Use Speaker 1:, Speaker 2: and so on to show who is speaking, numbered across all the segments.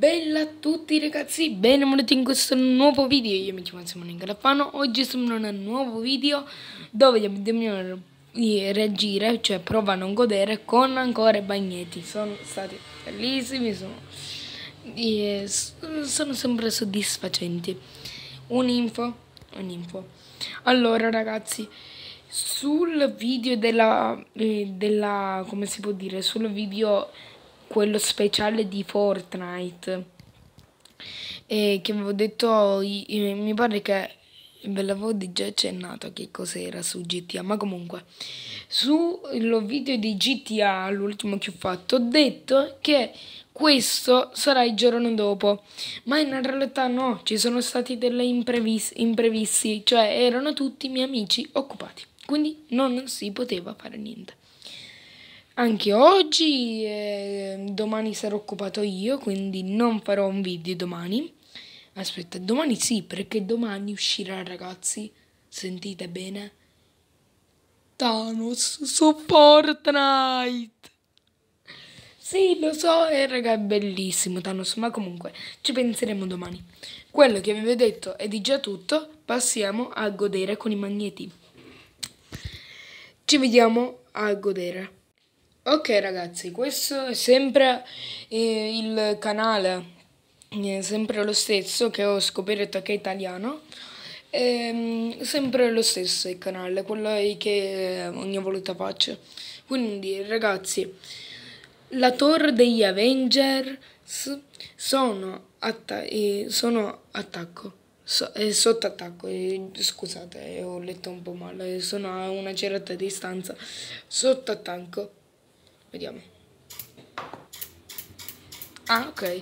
Speaker 1: Bella a tutti ragazzi, benvenuti in questo nuovo video, io mi chiamo Simone Garafano, oggi sono in un nuovo video dove dobbiamo reagire, cioè prova a non godere con ancora i bagnetti, sono stati bellissimi, sono, sono sempre soddisfacenti. Un'info, un'info. Allora ragazzi, sul video della, eh, della, come si può dire, sul video quello speciale di Fortnite. E che avevo detto, mi pare che ve l'avevo già accennato che cos'era su GTA, ma comunque sullo video di GTA, l'ultimo che ho fatto, ho detto che questo sarà il giorno dopo, ma in realtà no, ci sono stati delle imprevis imprevisti, cioè erano tutti i miei amici occupati, quindi non si poteva fare niente anche oggi eh, domani sarò occupato io, quindi non farò un video domani. Aspetta, domani sì, perché domani uscirà, ragazzi. Sentite bene. Thanos su Fortnite. Sì, lo so, e eh, raga, è bellissimo Thanos, ma comunque ci penseremo domani. Quello che vi avevo detto è di già tutto, passiamo a godere con i magneti. Ci vediamo a godere. Ok ragazzi, questo è sempre eh, il canale, è sempre lo stesso che ho scoperto che è italiano, è ehm, sempre lo stesso il canale, quello che ogni volta faccio. Quindi ragazzi, la torre degli Avengers sono, atta eh, sono attacco. So, eh, sotto attacco, eh, scusate, eh, ho letto un po' male, sono a una certa distanza, sotto attacco. Vediamo. Ah, ok.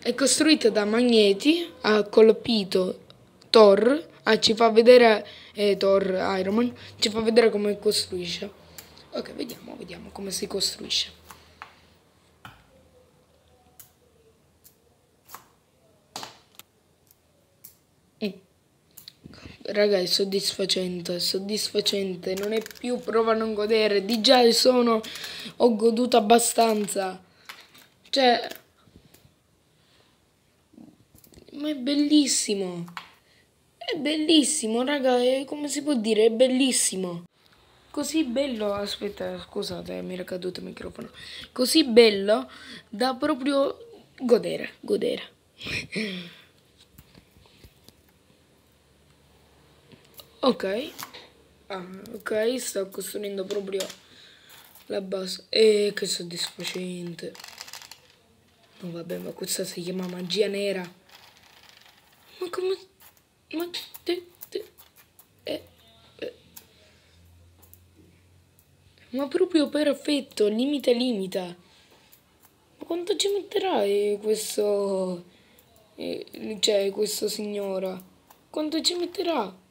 Speaker 1: È costruita da magneti, ha colpito Thor, ah, ci fa vedere eh, Thor Iron Man, ci fa vedere come costruisce. Ok, vediamo, vediamo come si costruisce. Mm raga è soddisfacente, è soddisfacente, non è più prova a non godere, di già sono, ho goduto abbastanza, cioè, ma è bellissimo, è bellissimo raga, è, come si può dire, è bellissimo. Così bello, aspetta, scusate, eh, mi era caduto il microfono. Così bello da proprio godere, godere. Ok. Ah, ok, sto costruendo proprio la base. E eh, che soddisfacente. No, oh, vabbè, ma questa si chiama magia nera. Ma come... Ma... Te, te. Eh, eh. Ma proprio perfetto, limita limita. Ma quanto ci metterai questo... Eh, cioè, questo signora? Quanto ci metterà?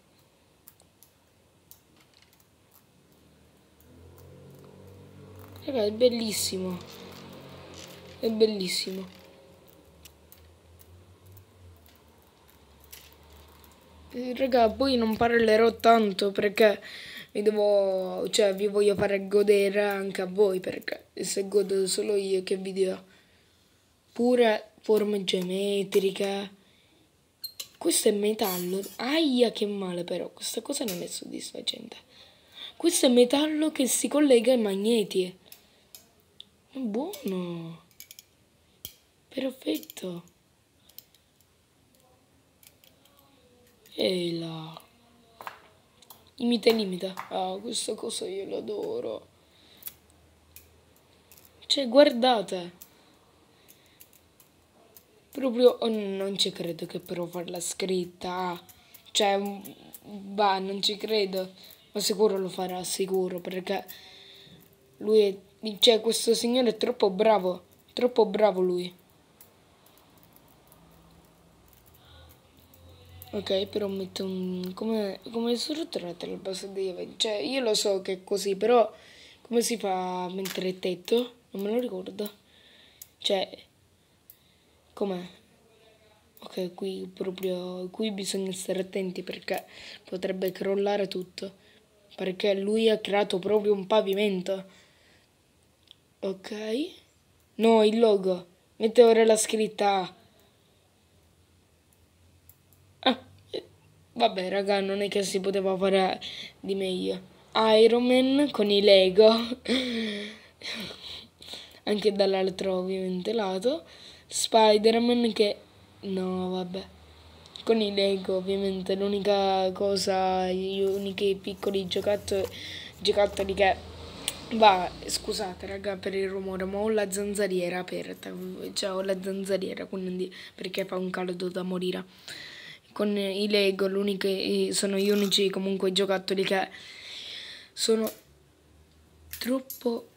Speaker 1: Raga, è bellissimo. È bellissimo. Eh, raga, poi non parlerò tanto perché vi devo, cioè vi voglio fare godere anche a voi perché se godo solo io che video. Pure forme geometriche. Questo è metallo. Aia che male però, questa cosa non è soddisfacente. Questo è metallo che si collega ai magneti buono perfetto e la imita e limita ah questa cosa io l'adoro cioè guardate proprio oh, non ci credo che però farla scritta cioè mm, va non ci credo ma sicuro lo farà sicuro perché lui è cioè, questo signore è troppo bravo. Troppo bravo lui. Ok, però metto un... Come, come strutturate la base degli eventi? Cioè, io lo so che è così, però... Come si fa mentre è tetto? Non me lo ricordo. Cioè... Com'è? Ok, qui proprio... Qui bisogna stare attenti perché potrebbe crollare tutto. Perché lui ha creato proprio un pavimento. Ok. No, il logo. Mette ora la scritta Ah, eh, vabbè raga, non è che si poteva fare di meglio. Iron Man con i Lego. Anche dall'altro ovviamente lato. Spider-Man che... No, vabbè. Con i Lego ovviamente l'unica cosa, gli unici piccoli giocattoli, giocattoli che Va, scusate raga per il rumore, ma ho la zanzariera aperta, cioè ho la zanzariera quindi perché fa un caldo da morire. Con i Lego sono gli unici comunque giocattoli che sono troppo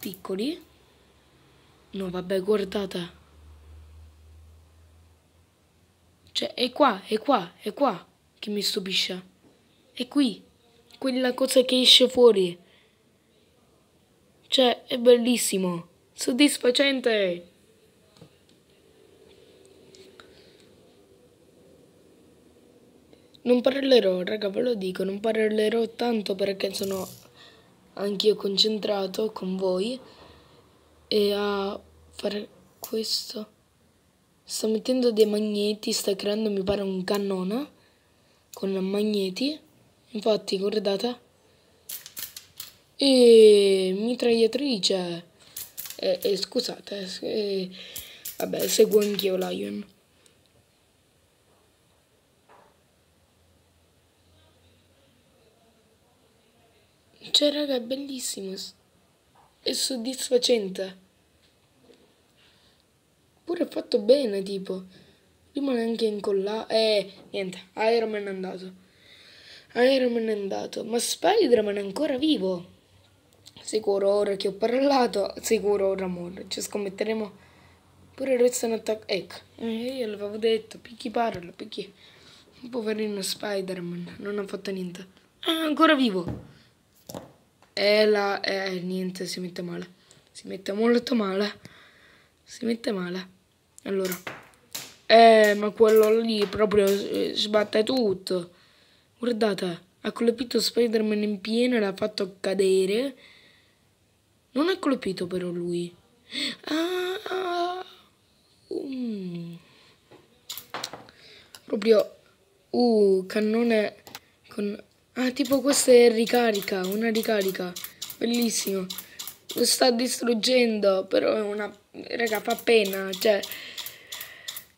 Speaker 1: piccoli. No vabbè guardate. Cioè è qua, è qua, è qua che mi stupisce. È qui, quella cosa che esce fuori. Cioè, è bellissimo, soddisfacente. Non parlerò, raga, ve lo dico, non parlerò tanto perché sono anch'io concentrato con voi e a fare questo. Sto mettendo dei magneti, sta creando, mi pare, un cannone con magneti. Infatti, guardate e mitragliatrice. E, eh, e eh, scusate, e, eh, vabbè, seguo anch'io Lion. Cioè, raga, è bellissimo. È soddisfacente. Pure fatto bene, tipo. prima neanche incollato. Eh, niente, Iron Man è andato. Iron Man è andato. Ma Spider-Man è ancora vivo. Sicuro ora che ho parlato, sicuro ora muore. Ci scommetteremo pure il resto in attacco. Ecco, eh, io l'avevo detto, picchi parla, picchi. Poverino Spider-Man, non ha fatto niente. È ah, ancora vivo. E la... Eh, niente, si mette male. Si mette molto male. Si mette male. Allora. Eh, ma quello lì proprio eh, sbatte tutto. Guardate, ha colpito Spider-Man in pieno e l'ha fatto cadere. Non è colpito però lui. Ah, ah, um. Proprio... Uh, cannone con... Ah, tipo questa è ricarica, una ricarica. Bellissimo. Lo sta distruggendo, però è una... Raga, fa pena, cioè...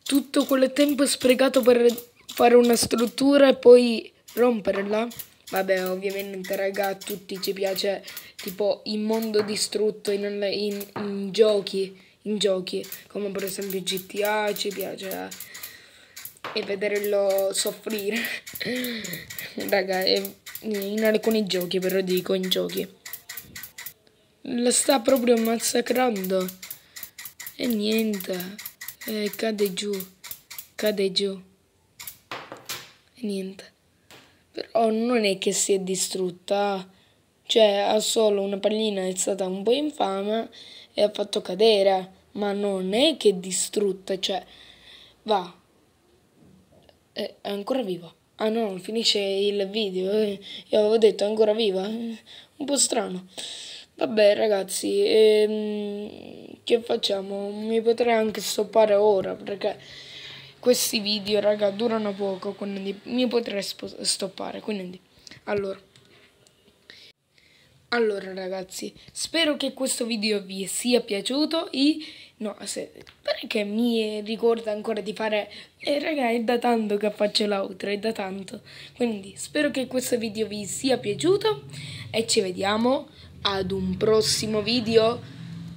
Speaker 1: Tutto quel tempo sprecato per fare una struttura e poi romperla. Vabbè, ovviamente, raga, a tutti ci piace tipo il mondo distrutto in, in, in giochi, in giochi, come per esempio GTA, ci piace eh, e vederlo soffrire. raga, eh, in alcuni giochi, però dico in giochi. La sta proprio massacrando. E niente. E eh, cade giù. Cade giù. E niente. Però non è che si è distrutta, cioè ha solo una pallina è stata un po' infama e ha fatto cadere, ma non è che è distrutta, cioè va, è ancora viva. Ah no, finisce il video, io avevo detto ancora viva, un po' strano. Vabbè ragazzi, ehm, che facciamo? Mi potrei anche stoppare ora perché questi video raga durano poco quindi mi potrei stoppare quindi allora allora ragazzi spero che questo video vi sia piaciuto e no se, perché mi ricorda ancora di fare e eh, raga è da tanto che faccio l'outro è da tanto quindi spero che questo video vi sia piaciuto e ci vediamo ad un prossimo video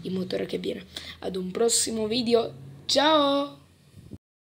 Speaker 1: il motore che viene ad un prossimo video ciao